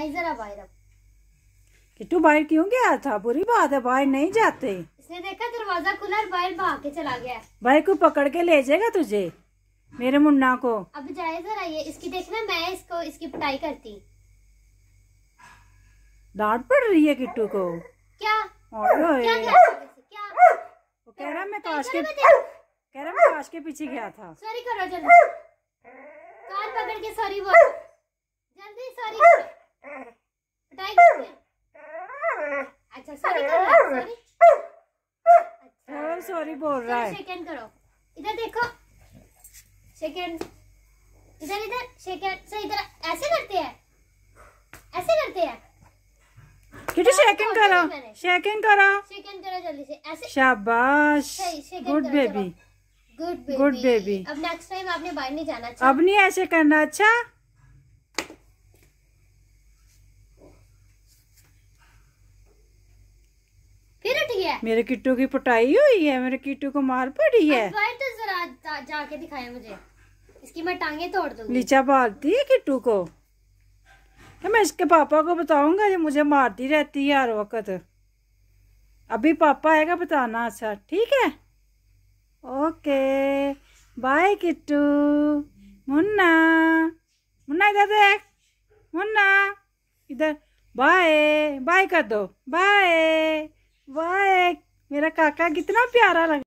जरा बाहर किट्टू बाहर क्यों गया था बुरी बात है बाहर नहीं जाते इसने देखा दरवाजा खुला और बाहर भाग के चला गया भाई को पकड़ के ले जाएगा तुझे मेरे मुन्ना को अब जाए जरा ये इसकी देखना मैं इसको इसकी पिटाई करती डांट पड़ रही है किट्टू को क्या क्या, क्या, क्या वो कह रहा मैं काश तो के कह रहा मैं काश तो के पीछे गया था सॉरी करो जल्दी कार पकड़ के सॉरी बोलो अच्छा सॉरी सॉरी बोल रहा है शेक करो इधर देखो शेक इधर इधर शेक से इधर ऐसे करते हैं ऐसे करते हैं किटी शेकिंग हाँ, हाँ, करो शेकिंग करो शेकिंग करो जल्दी से ऐसे शाबाश गुड बेबी गुड बेबी अब नेक्स्ट टाइम आपने बाहर नहीं जाना अच्छा? अब नहीं ऐसे करना अच्छा है मेरे किट्टू की पटाई हुई है मेरे किट्टू को मार पड़ी है तो जरा जाके दिखाए मुझे इसकी मैं टांगे तोड़ दूंगी नीचा मारती है किट्टू को तो मैं इसके पापा को बताऊंगा ये मुझे मारती रहती है हर वक्त अभी पापा आएगा बताना अच्छा ठीक है ओके बाय किट्टू मुन्ना मुन्ना इधर देख मुन्ना इधर बाय बाय कर दो बाय बाय मेरा काका कितना प्यारा लग